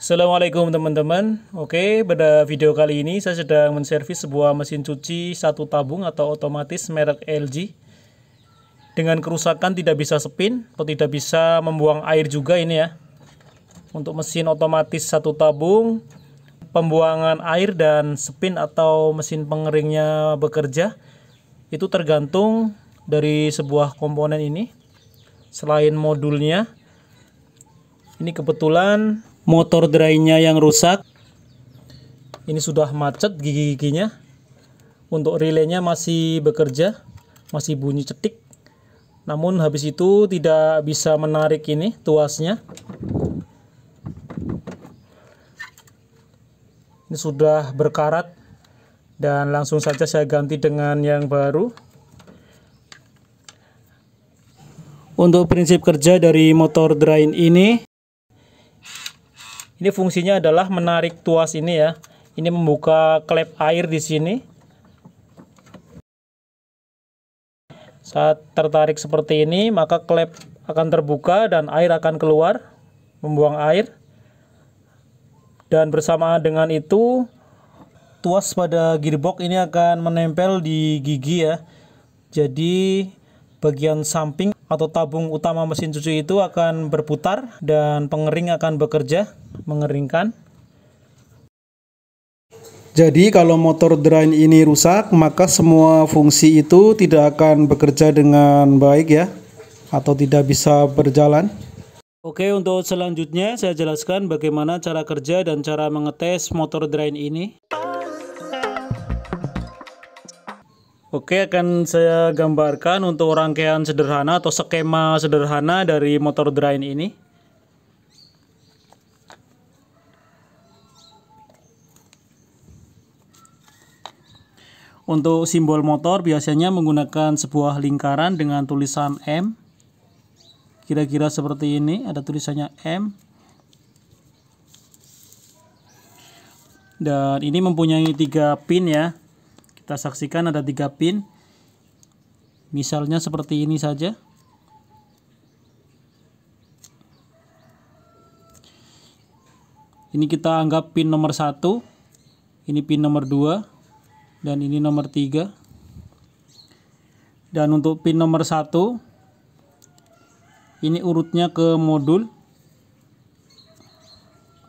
Assalamualaikum teman-teman Oke pada video kali ini saya sedang menservis sebuah mesin cuci satu tabung atau otomatis merek LG Dengan kerusakan tidak bisa spin atau tidak bisa membuang air juga ini ya Untuk mesin otomatis satu tabung Pembuangan air dan spin atau mesin pengeringnya bekerja Itu tergantung dari sebuah komponen ini Selain modulnya ini kebetulan motor drynya yang rusak. Ini sudah macet gigi-giginya. Untuk relaynya masih bekerja, masih bunyi cetik. Namun habis itu tidak bisa menarik ini tuasnya. Ini sudah berkarat dan langsung saja saya ganti dengan yang baru. Untuk prinsip kerja dari motor drain ini ini fungsinya adalah menarik tuas ini ya. Ini membuka klep air di sini. Saat tertarik seperti ini, maka klep akan terbuka dan air akan keluar, membuang air. Dan bersamaan dengan itu, tuas pada gearbox ini akan menempel di gigi ya. Jadi bagian samping atau tabung utama mesin cuci itu akan berputar dan pengering akan bekerja mengeringkan. Jadi kalau motor drain ini rusak maka semua fungsi itu tidak akan bekerja dengan baik ya atau tidak bisa berjalan. Oke untuk selanjutnya saya jelaskan bagaimana cara kerja dan cara mengetes motor drain ini. Oke akan saya gambarkan untuk rangkaian sederhana atau skema sederhana dari motor drain ini Untuk simbol motor biasanya menggunakan sebuah lingkaran dengan tulisan M kira-kira seperti ini ada tulisannya M dan ini mempunyai tiga pin ya kita saksikan ada tiga pin misalnya seperti ini saja ini kita anggap pin nomor satu ini pin nomor dua. dan ini nomor tiga. dan untuk pin nomor satu, ini urutnya ke modul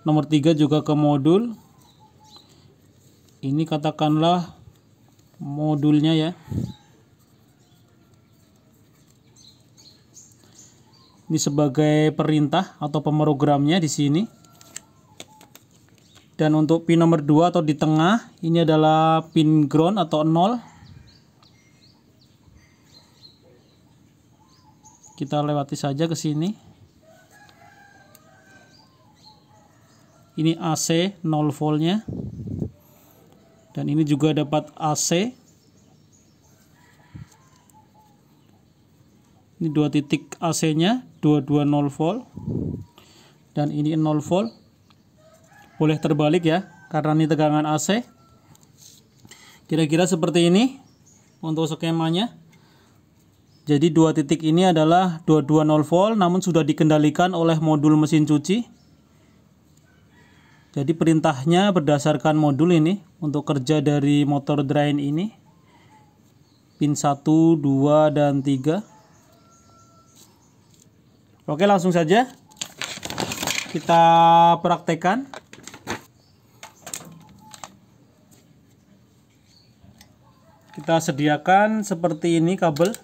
nomor tiga juga ke modul ini katakanlah modulnya ya ini sebagai perintah atau pemrogramnya di sini dan untuk pin nomor 2 atau di tengah ini adalah pin ground atau nol. kita lewati saja ke sini ini AC 0 voltnya dan ini juga dapat AC ini dua titik AC nya dua-dua 0 volt dan ini 0 volt boleh terbalik ya karena ini tegangan AC kira-kira seperti ini untuk skemanya jadi dua titik ini adalah dua-dua 0 volt namun sudah dikendalikan oleh modul mesin cuci jadi perintahnya berdasarkan modul ini untuk kerja dari motor drain ini pin 1, 2 dan 3. Oke, langsung saja kita praktekan. Kita sediakan seperti ini kabel.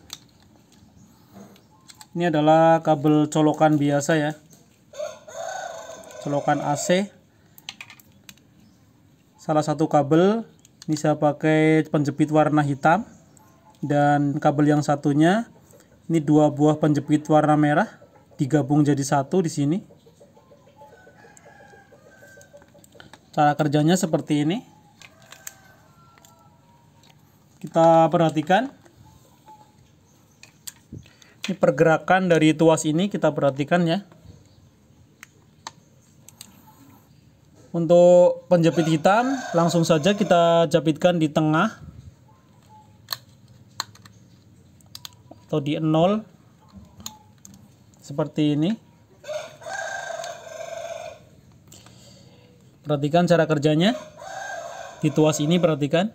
Ini adalah kabel colokan biasa ya. Colokan AC salah satu kabel ini saya pakai penjepit warna hitam dan kabel yang satunya ini dua buah penjepit warna merah digabung jadi satu di sini cara kerjanya seperti ini kita perhatikan ini pergerakan dari tuas ini kita perhatikan ya Untuk penjepit hitam langsung saja kita jepitkan di tengah atau di nol seperti ini. Perhatikan cara kerjanya. Di tuas ini perhatikan.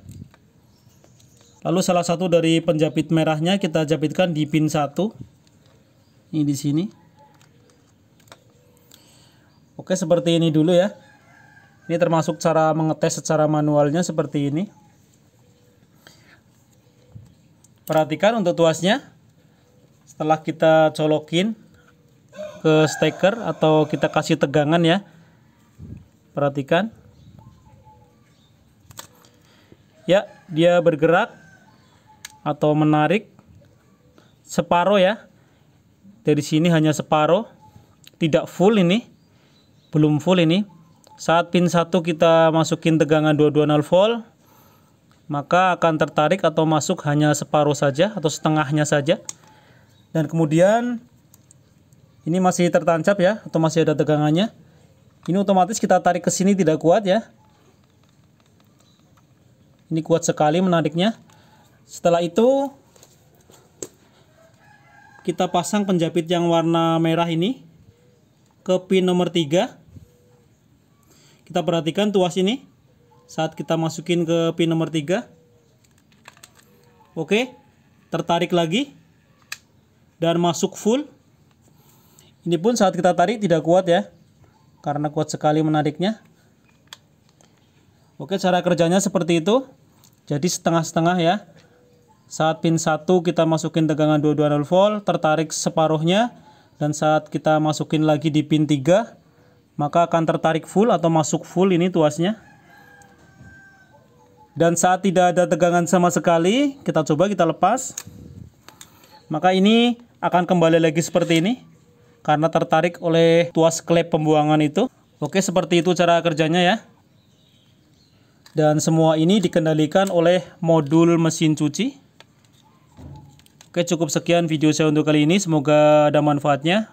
Lalu salah satu dari penjepit merahnya kita jepitkan di pin satu Ini di sini. Oke, seperti ini dulu ya. Ini termasuk cara mengetes secara manualnya seperti ini. Perhatikan untuk tuasnya. Setelah kita colokin ke steker atau kita kasih tegangan ya. Perhatikan. Ya, dia bergerak atau menarik separuh ya. Dari sini hanya separuh. Tidak full ini. Belum full ini saat pin 1 kita masukin tegangan 220 volt, maka akan tertarik atau masuk hanya separuh saja atau setengahnya saja. Dan kemudian ini masih tertancap ya atau masih ada tegangannya. Ini otomatis kita tarik ke sini tidak kuat ya. Ini kuat sekali menariknya. Setelah itu kita pasang penjapit yang warna merah ini ke pin nomor 3 kita perhatikan tuas ini saat kita masukin ke pin nomor 3. Oke, tertarik lagi dan masuk full. Ini pun saat kita tarik tidak kuat ya. Karena kuat sekali menariknya. Oke, cara kerjanya seperti itu. Jadi setengah-setengah ya. Saat pin 1 kita masukin tegangan 220 volt, tertarik separuhnya dan saat kita masukin lagi di pin 3 maka akan tertarik full atau masuk full ini tuasnya dan saat tidak ada tegangan sama sekali kita coba kita lepas maka ini akan kembali lagi seperti ini karena tertarik oleh tuas klep pembuangan itu oke seperti itu cara kerjanya ya dan semua ini dikendalikan oleh modul mesin cuci oke cukup sekian video saya untuk kali ini semoga ada manfaatnya